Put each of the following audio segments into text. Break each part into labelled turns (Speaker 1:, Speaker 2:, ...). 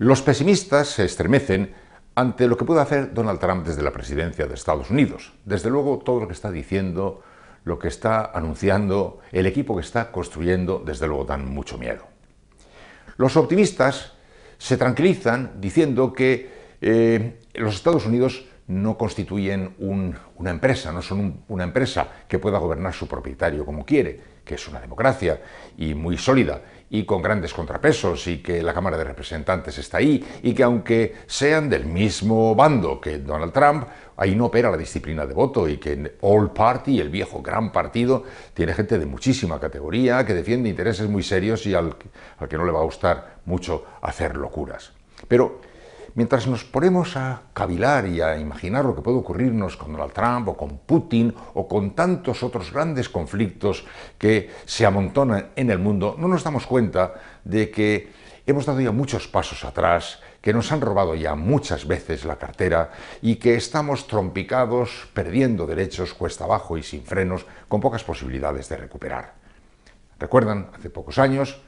Speaker 1: Los pesimistas se estremecen ante lo que puede hacer Donald Trump desde la presidencia de Estados Unidos. Desde luego, todo lo que está diciendo, lo que está anunciando, el equipo que está construyendo, desde luego dan mucho miedo. Los optimistas se tranquilizan diciendo que eh, los Estados Unidos no constituyen una empresa, no son una empresa que pueda gobernar su propietario como quiere, que es una democracia y muy sólida y con grandes contrapesos y que la Cámara de Representantes está ahí y que aunque sean del mismo bando que Donald Trump, ahí no opera la disciplina de voto y que en All Party, el viejo gran partido, tiene gente de muchísima categoría que defiende intereses muy serios y al, al que no le va a gustar mucho hacer locuras. Pero Mientras nos ponemos a cavilar y a imaginar lo que puede ocurrirnos con Donald Trump o con Putin o con tantos otros grandes conflictos que se amontonan en el mundo, no nos damos cuenta de que hemos dado ya muchos pasos atrás, que nos han robado ya muchas veces la cartera y que estamos trompicados, perdiendo derechos cuesta abajo y sin frenos, con pocas posibilidades de recuperar. Recuerdan, hace pocos años,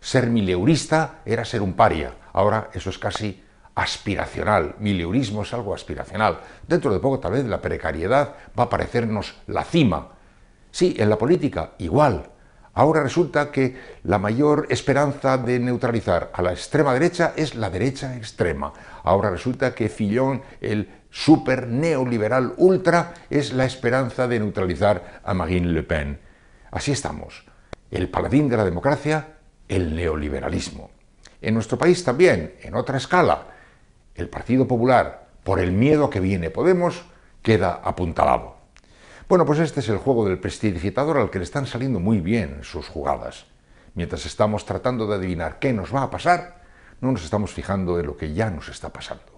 Speaker 1: ser mileurista era ser un paria. Ahora eso es casi aspiracional. Mileurismo es algo aspiracional. Dentro de poco, tal vez, la precariedad va a parecernos la cima. Sí, en la política, igual. Ahora resulta que la mayor esperanza de neutralizar a la extrema derecha es la derecha extrema. Ahora resulta que Fillon, el super neoliberal ultra, es la esperanza de neutralizar a Marine Le Pen. Así estamos. El paladín de la democracia, el neoliberalismo. En nuestro país también, en otra escala, el Partido Popular, por el miedo que viene Podemos, queda apuntalado. Bueno, pues este es el juego del prestidigitador al que le están saliendo muy bien sus jugadas. Mientras estamos tratando de adivinar qué nos va a pasar, no nos estamos fijando en lo que ya nos está pasando.